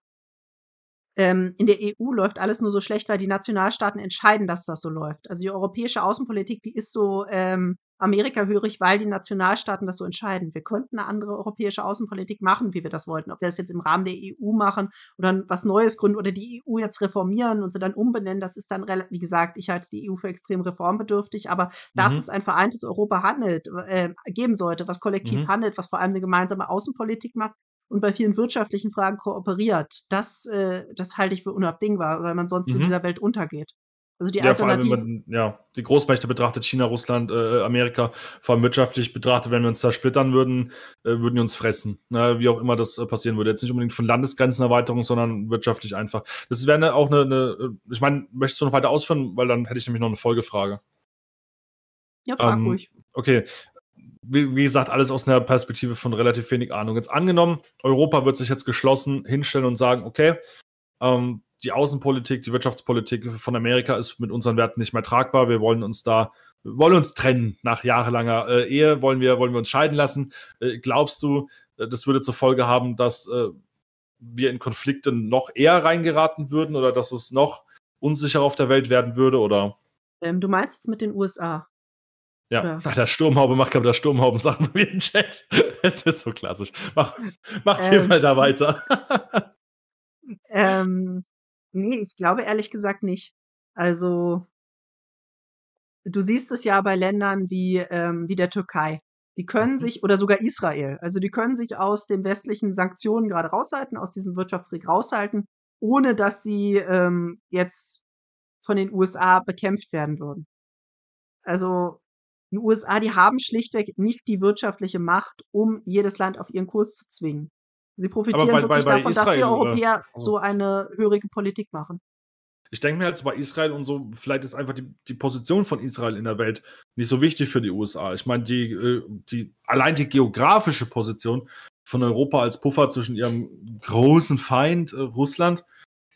ähm, in der EU läuft alles nur so schlecht, weil die Nationalstaaten entscheiden, dass das so läuft. Also die europäische Außenpolitik, die ist so ähm, Amerika-hörig, weil die Nationalstaaten das so entscheiden. Wir könnten eine andere europäische Außenpolitik machen, wie wir das wollten. Ob wir das jetzt im Rahmen der EU machen oder was Neues gründen oder die EU jetzt reformieren und sie dann umbenennen, das ist dann, wie gesagt, ich halte die EU für extrem reformbedürftig, aber mhm. dass es ein vereintes Europa handelt, äh, geben sollte, was kollektiv mhm. handelt, was vor allem eine gemeinsame Außenpolitik macht, und bei vielen wirtschaftlichen Fragen kooperiert. Das, äh, das halte ich für unabdingbar, weil man sonst mhm. in dieser Welt untergeht. Also die ja, vor allem, wenn man ja, die Großmächte betrachtet, China, Russland, äh, äh, Amerika, vor allem wirtschaftlich betrachtet, wenn wir uns zersplittern würden, äh, würden die uns fressen. Ne? Wie auch immer das äh, passieren würde. Jetzt nicht unbedingt von Landesgrenzenerweiterung, sondern wirtschaftlich einfach. Das wäre ne, auch eine, eine äh, ich meine, möchtest du noch weiter ausführen, weil dann hätte ich nämlich noch eine Folgefrage. Ja, frag ähm, ruhig. Okay, wie, wie, gesagt, alles aus einer Perspektive von relativ wenig Ahnung. Jetzt angenommen, Europa wird sich jetzt geschlossen hinstellen und sagen, okay, ähm, die Außenpolitik, die Wirtschaftspolitik von Amerika ist mit unseren Werten nicht mehr tragbar. Wir wollen uns da, wollen uns trennen nach jahrelanger äh, Ehe, wollen wir, wollen wir uns scheiden lassen. Äh, glaubst du, äh, das würde zur Folge haben, dass äh, wir in Konflikte noch eher reingeraten würden oder dass es noch unsicherer auf der Welt werden würde, oder? Ähm, du meinst jetzt mit den USA? Ja, ja. Ach, der Sturmhaube macht gerade der Sturmhauben Sachen bei mir im Chat. Es ist so klassisch. Mach, macht ähm, ihr mal da weiter. ähm, nee, ich glaube ehrlich gesagt nicht. Also, du siehst es ja bei Ländern wie, ähm, wie der Türkei. Die können mhm. sich, oder sogar Israel, also die können sich aus den westlichen Sanktionen gerade raushalten, aus diesem Wirtschaftskrieg raushalten, ohne dass sie ähm, jetzt von den USA bekämpft werden würden. Also die USA, die haben schlichtweg nicht die wirtschaftliche Macht, um jedes Land auf ihren Kurs zu zwingen. Sie profitieren bei, wirklich bei, bei davon, Israel, dass wir Europäer oder? Oh. so eine hörige Politik machen. Ich denke mir halt bei Israel und so, vielleicht ist einfach die, die, Position von Israel in der Welt nicht so wichtig für die USA. Ich meine, die, äh, die, allein die geografische Position von Europa als Puffer zwischen ihrem großen Feind äh, Russland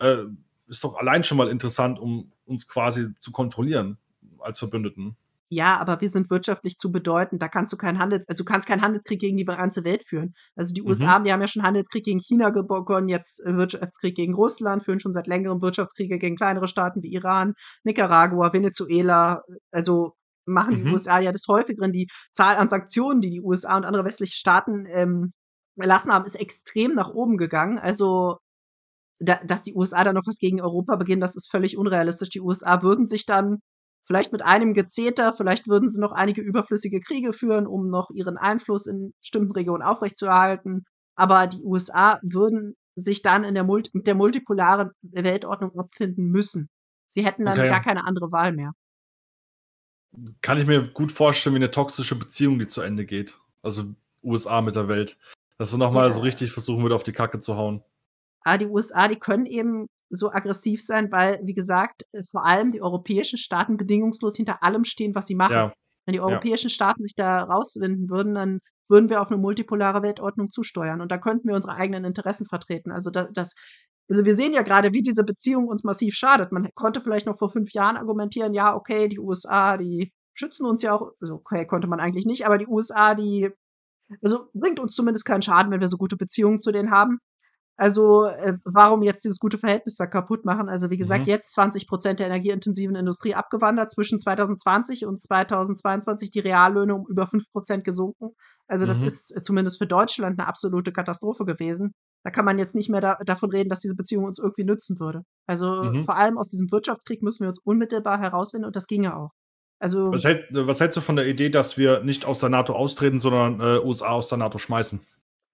äh, ist doch allein schon mal interessant, um uns quasi zu kontrollieren als Verbündeten ja, aber wir sind wirtschaftlich zu bedeutend, da kannst du keinen Handels, also du kannst keinen Handelskrieg gegen die ganze Welt führen. Also die mhm. USA, die haben ja schon Handelskrieg gegen China begonnen, jetzt äh, Wirtschaftskrieg gegen Russland, führen schon seit längerem Wirtschaftskriege gegen kleinere Staaten wie Iran, Nicaragua, Venezuela, also machen mhm. die USA ja das häufigeren. Die Zahl an Sanktionen, die die USA und andere westliche Staaten ähm, erlassen haben, ist extrem nach oben gegangen. Also da, dass die USA dann noch was gegen Europa beginnen, das ist völlig unrealistisch. Die USA würden sich dann Vielleicht mit einem gezähter, vielleicht würden sie noch einige überflüssige Kriege führen, um noch ihren Einfluss in bestimmten Regionen aufrechtzuerhalten. Aber die USA würden sich dann in der Mult mit der multipolaren Weltordnung abfinden müssen. Sie hätten dann okay. gar keine andere Wahl mehr. Kann ich mir gut vorstellen, wie eine toxische Beziehung, die zu Ende geht. Also USA mit der Welt. Dass du nochmal ja. so richtig versuchen würde, auf die Kacke zu hauen. Aber ah, die USA, die können eben so aggressiv sein, weil, wie gesagt, äh, vor allem die europäischen Staaten bedingungslos hinter allem stehen, was sie machen. Ja. Wenn die europäischen ja. Staaten sich da rauswinden würden, dann würden wir auf eine multipolare Weltordnung zusteuern und da könnten wir unsere eigenen Interessen vertreten. Also das, das also wir sehen ja gerade, wie diese Beziehung uns massiv schadet. Man konnte vielleicht noch vor fünf Jahren argumentieren, ja, okay, die USA, die schützen uns ja auch, also okay, konnte man eigentlich nicht, aber die USA, die, also bringt uns zumindest keinen Schaden, wenn wir so gute Beziehungen zu denen haben. Also äh, warum jetzt dieses gute Verhältnis da kaputt machen? Also wie gesagt, mhm. jetzt 20 Prozent der energieintensiven Industrie abgewandert, zwischen 2020 und 2022 die Reallöhne um über 5 Prozent gesunken. Also das mhm. ist äh, zumindest für Deutschland eine absolute Katastrophe gewesen. Da kann man jetzt nicht mehr da davon reden, dass diese Beziehung uns irgendwie nützen würde. Also mhm. vor allem aus diesem Wirtschaftskrieg müssen wir uns unmittelbar herausfinden und das ginge auch. Also, was, hält, äh, was hältst du von der Idee, dass wir nicht aus der NATO austreten, sondern äh, USA aus der NATO schmeißen?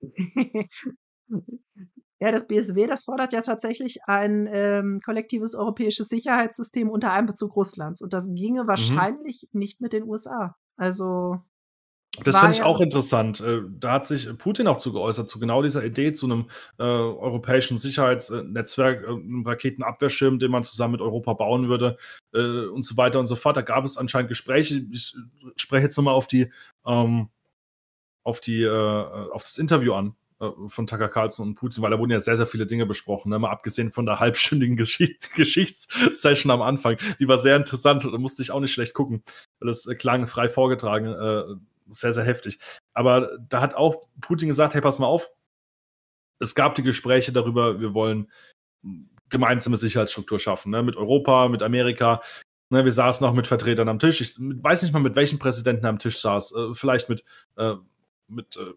Ja, das BSW, das fordert ja tatsächlich ein ähm, kollektives europäisches Sicherheitssystem unter Einbezug Russlands. Und das ginge mhm. wahrscheinlich mhm. nicht mit den USA. Also. Das finde ich auch interessant. Äh, da hat sich Putin auch zu geäußert, zu genau dieser Idee, zu einem äh, europäischen Sicherheitsnetzwerk, äh, einem Raketenabwehrschirm, den man zusammen mit Europa bauen würde äh, und so weiter und so fort. Da gab es anscheinend Gespräche. Ich äh, spreche jetzt nochmal auf die, ähm, auf die, äh, auf das Interview an äh, von Tucker Carlson und Putin, weil da wurden ja sehr, sehr viele Dinge besprochen, ne? mal abgesehen von der halbstündigen Geschichts Geschichtssession am Anfang. Die war sehr interessant und da musste ich auch nicht schlecht gucken, weil es äh, klang frei vorgetragen, äh, sehr, sehr heftig. Aber da hat auch Putin gesagt, hey, pass mal auf, es gab die Gespräche darüber, wir wollen gemeinsame Sicherheitsstruktur schaffen, ne? mit Europa, mit Amerika. Ne? Wir saßen auch mit Vertretern am Tisch. Ich weiß nicht mal, mit welchem Präsidenten am Tisch saß. Äh, vielleicht mit, äh, mit äh,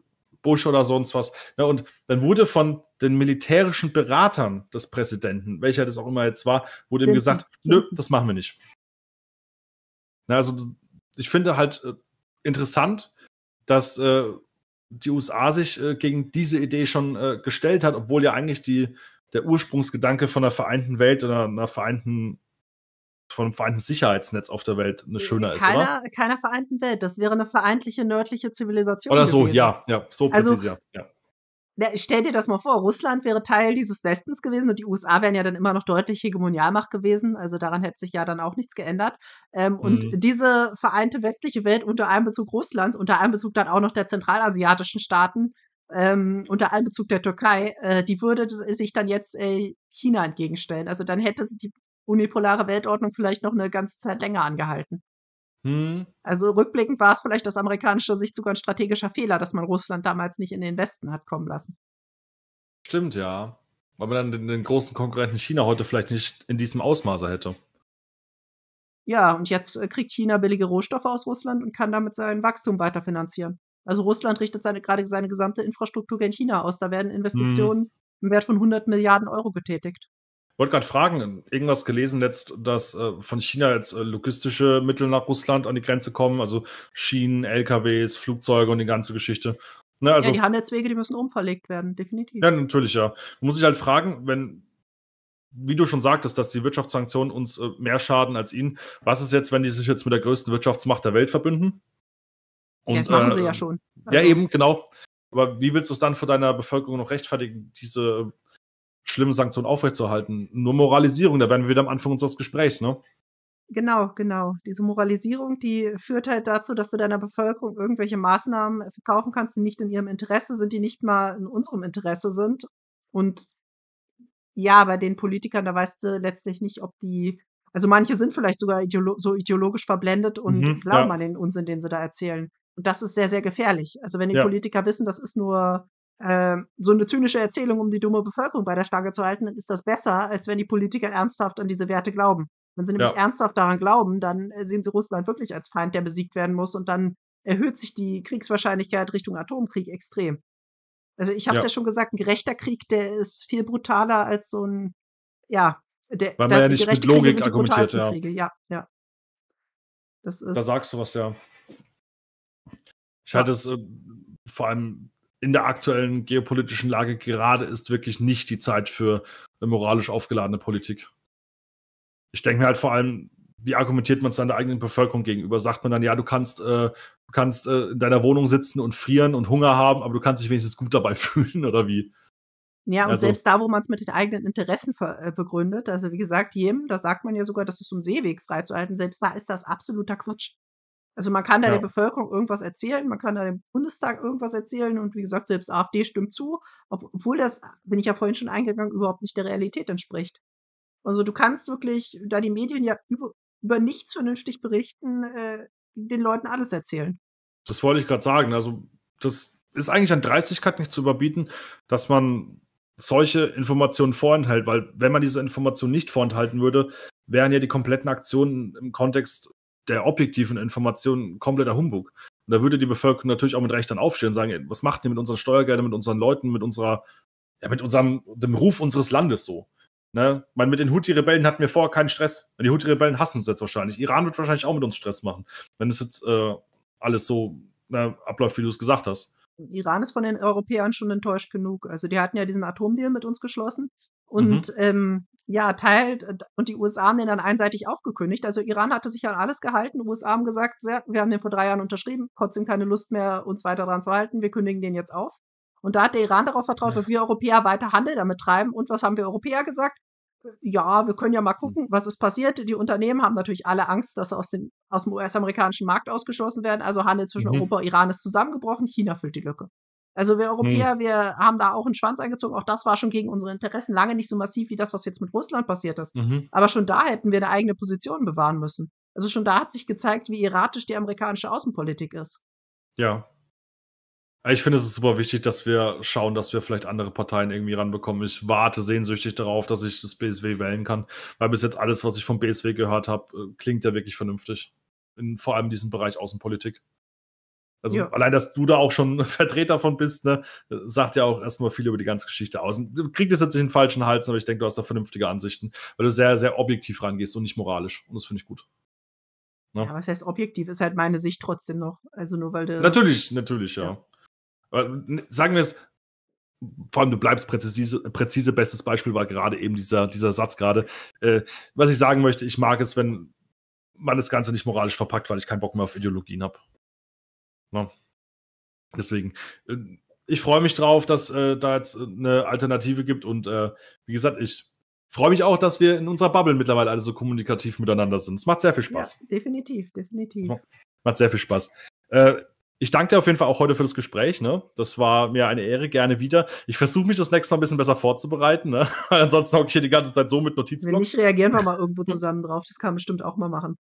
Bush oder sonst was. Ja, ne, und dann wurde von den militärischen Beratern des Präsidenten, welcher das auch immer jetzt war, wurde ihm gesagt, nö, das machen wir nicht. Na, ne, also ich finde halt äh, interessant, dass äh, die USA sich äh, gegen diese Idee schon äh, gestellt hat, obwohl ja eigentlich die, der Ursprungsgedanke von einer vereinten Welt oder einer vereinten von einem vereinten Sicherheitsnetz auf der Welt eine hm, schöner keiner, ist, oder? Keiner vereinten Welt. Das wäre eine vereintliche nördliche Zivilisation. Oder so, gewesen. ja, ja, so also, ja. ja. Na, stell dir das mal vor, Russland wäre Teil dieses Westens gewesen und die USA wären ja dann immer noch deutlich Hegemonialmacht gewesen. Also daran hätte sich ja dann auch nichts geändert. Ähm, mhm. Und diese vereinte westliche Welt unter Einbezug Russlands, unter Einbezug dann auch noch der zentralasiatischen Staaten, ähm, unter Einbezug der Türkei, äh, die würde sich dann jetzt äh, China entgegenstellen. Also dann hätte sie die unipolare Weltordnung vielleicht noch eine ganze Zeit länger angehalten. Hm. Also rückblickend war es vielleicht aus amerikanischer Sicht sogar ein strategischer Fehler, dass man Russland damals nicht in den Westen hat kommen lassen. Stimmt, ja. Weil man dann den, den großen Konkurrenten China heute vielleicht nicht in diesem Ausmaße hätte. Ja, und jetzt äh, kriegt China billige Rohstoffe aus Russland und kann damit sein Wachstum weiterfinanzieren. Also Russland richtet seine, gerade seine gesamte Infrastruktur gegen China aus. Da werden hm. Investitionen hm. im Wert von 100 Milliarden Euro getätigt wollte gerade fragen, irgendwas gelesen letzt, dass äh, von China jetzt äh, logistische Mittel nach Russland an die Grenze kommen, also Schienen, LKWs, Flugzeuge und die ganze Geschichte. Ne, also, ja, die Handelswege, die müssen umverlegt werden, definitiv. Ja, natürlich, ja. Man muss sich halt fragen, wenn, wie du schon sagtest, dass die Wirtschaftssanktionen uns äh, mehr schaden als ihnen, was ist jetzt, wenn die sich jetzt mit der größten Wirtschaftsmacht der Welt verbünden? Und, ja, das machen sie äh, ja schon. Also, ja, eben, genau. Aber wie willst du es dann vor deiner Bevölkerung noch rechtfertigen, diese schlimme Sanktionen aufrechtzuerhalten. Nur Moralisierung, da werden wir wieder am Anfang unseres Gesprächs, ne? Genau, genau. Diese Moralisierung, die führt halt dazu, dass du deiner Bevölkerung irgendwelche Maßnahmen äh, verkaufen kannst, die nicht in ihrem Interesse sind, die nicht mal in unserem Interesse sind. Und ja, bei den Politikern, da weißt du letztlich nicht, ob die, also manche sind vielleicht sogar ideolo so ideologisch verblendet und mhm, glauben ja. an den Unsinn, den sie da erzählen. Und das ist sehr, sehr gefährlich. Also wenn die ja. Politiker wissen, das ist nur äh, so eine zynische Erzählung, um die dumme Bevölkerung bei der Stange zu halten, dann ist das besser, als wenn die Politiker ernsthaft an diese Werte glauben. Wenn sie nämlich ja. ernsthaft daran glauben, dann äh, sehen sie Russland wirklich als Feind, der besiegt werden muss und dann erhöht sich die Kriegswahrscheinlichkeit Richtung Atomkrieg extrem. Also ich habe es ja. ja. schon gesagt, ein gerechter Krieg, der ist viel brutaler als so ein, ja, der, Weil man ja nicht mit Logik argumentiert, ja. ja. Ja, Das ist, da sagst du was, ja. Ich ja. hatte es äh, vor allem in der aktuellen geopolitischen Lage gerade ist wirklich nicht die Zeit für moralisch aufgeladene Politik. Ich denke mir halt vor allem, wie argumentiert man es seiner eigenen Bevölkerung gegenüber? Sagt man dann, ja, du kannst, äh, du kannst äh, in deiner Wohnung sitzen und frieren und Hunger haben, aber du kannst dich wenigstens gut dabei fühlen oder wie? Ja, und also, selbst da, wo man es mit den eigenen Interessen äh, begründet, also wie gesagt, jedem, da sagt man ja sogar, das ist um Seeweg freizuhalten, selbst da ist das absoluter Quatsch. Also man kann da ja. der Bevölkerung irgendwas erzählen, man kann da dem Bundestag irgendwas erzählen und wie gesagt, selbst AfD stimmt zu, obwohl das, bin ich ja vorhin schon eingegangen, überhaupt nicht der Realität entspricht. Also du kannst wirklich, da die Medien ja über, über nichts vernünftig berichten, äh, den Leuten alles erzählen. Das wollte ich gerade sagen. Also das ist eigentlich an Dreistigkeit nicht zu überbieten, dass man solche Informationen vorenthält, weil wenn man diese Informationen nicht vorenthalten würde, wären ja die kompletten Aktionen im Kontext der objektiven Informationen kompletter Humbug. Und da würde die Bevölkerung natürlich auch mit Recht dann aufstehen und sagen, ey, was macht ihr mit unseren Steuergeldern, mit unseren Leuten, mit unserer, ja, mit unserem, dem Ruf unseres Landes so. Ne? Man, mit den Houthi-Rebellen hatten wir vorher keinen Stress. Die Houthi-Rebellen hassen uns jetzt wahrscheinlich. Iran wird wahrscheinlich auch mit uns Stress machen, wenn es jetzt äh, alles so na, ne, abläuft, wie du es gesagt hast. Iran ist von den Europäern schon enttäuscht genug. Also die hatten ja diesen Atomdeal mit uns geschlossen. Mhm. Und mhm. ähm, ja, teilt, äh, und die USA haben den dann einseitig aufgekündigt. Also Iran hatte sich an alles gehalten. Die USA haben gesagt, ja, wir haben den vor drei Jahren unterschrieben, trotzdem keine Lust mehr, uns weiter daran zu halten. Wir kündigen den jetzt auf. Und da hat der Iran darauf vertraut, dass wir Europäer weiter Handel damit treiben. Und was haben wir Europäer gesagt? Äh, ja, wir können ja mal hm. gucken, was ist passiert. Die Unternehmen haben natürlich alle Angst, dass sie aus, den, aus dem US-amerikanischen Markt ausgeschlossen werden. Also Handel zwischen mhm. Europa und Iran ist zusammengebrochen. China füllt die Lücke. Also wir hm. Europäer, hm. wir haben da auch einen Schwanz eingezogen. Auch das war schon gegen unsere Interessen lange nicht so massiv wie das, was jetzt mit Russland passiert ist. Mhm. Aber schon da hätten wir eine eigene Position bewahren müssen. Also schon da hat sich gezeigt, wie erratisch die amerikanische Außenpolitik ist. Ja. Ich finde es ist super wichtig, dass wir schauen, dass wir vielleicht andere Parteien irgendwie ranbekommen. Ich warte sehnsüchtig darauf, dass ich das BSW wählen kann, weil bis jetzt alles, was ich vom BSW gehört habe, äh, klingt ja wirklich vernünftig. In vor allem in diesem Bereich Außenpolitik. Also ja. allein, dass du da auch schon Vertreter von bist, ne, sagt ja auch erstmal viel über die ganze Geschichte aus. Und du kriegst jetzt nicht den falschen Hals, aber ich denke, du hast da vernünftige Ansichten, weil du sehr, sehr objektiv rangehst und nicht moralisch. Und das finde ich gut. Ne? Ja, was heißt objektiv? Ist halt meine Sicht trotzdem noch. Also nur weil du. Natürlich, natürlich, ja. ja. sagen wir es, vor allem du bleibst präzise, präzise. Bestes Beispiel war gerade eben dieser, dieser Satz gerade. Äh, was ich sagen möchte, ich mag es, wenn man das Ganze nicht moralisch verpackt, weil ich keinen Bock mehr auf Ideologien habe. Ne? Deswegen, äh, ich freue mich drauf, dass äh, da jetzt äh, eine Alternative gibt und äh, wie gesagt, ich freue mich auch, dass wir in unserer Bubble mittlerweile alle so kommunikativ miteinander sind. Es macht sehr viel Spaß. Ja, definitiv, definitiv. Macht, macht, sehr viel Spaß. Äh, ich danke dir auf jeden Fall auch heute für das Gespräch. Ne? Das war mir eine Ehre, gerne wieder. Ich versuche mich das nächste Mal ein bisschen besser vorzubereiten, ne? weil ansonsten hocke ich hier die ganze Zeit so mit Notizen. Wenn nicht, reagieren wir mal irgendwo zusammen drauf. Das kann man bestimmt auch mal machen.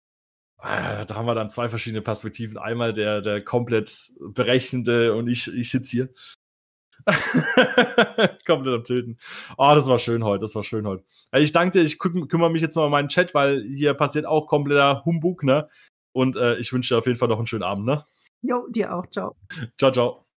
Ah, da haben wir dann zwei verschiedene Perspektiven. Einmal der, der komplett berechnende und ich, ich sitze hier. komplett am Töten. Oh, das war schön heute, das war schön heute. Ich danke dir, ich kümmere mich jetzt mal um meinen Chat, weil hier passiert auch kompletter Humbug, ne? Und äh, ich wünsche dir auf jeden Fall noch einen schönen Abend, ne? Jo, dir auch. Ciao. Ciao, ciao.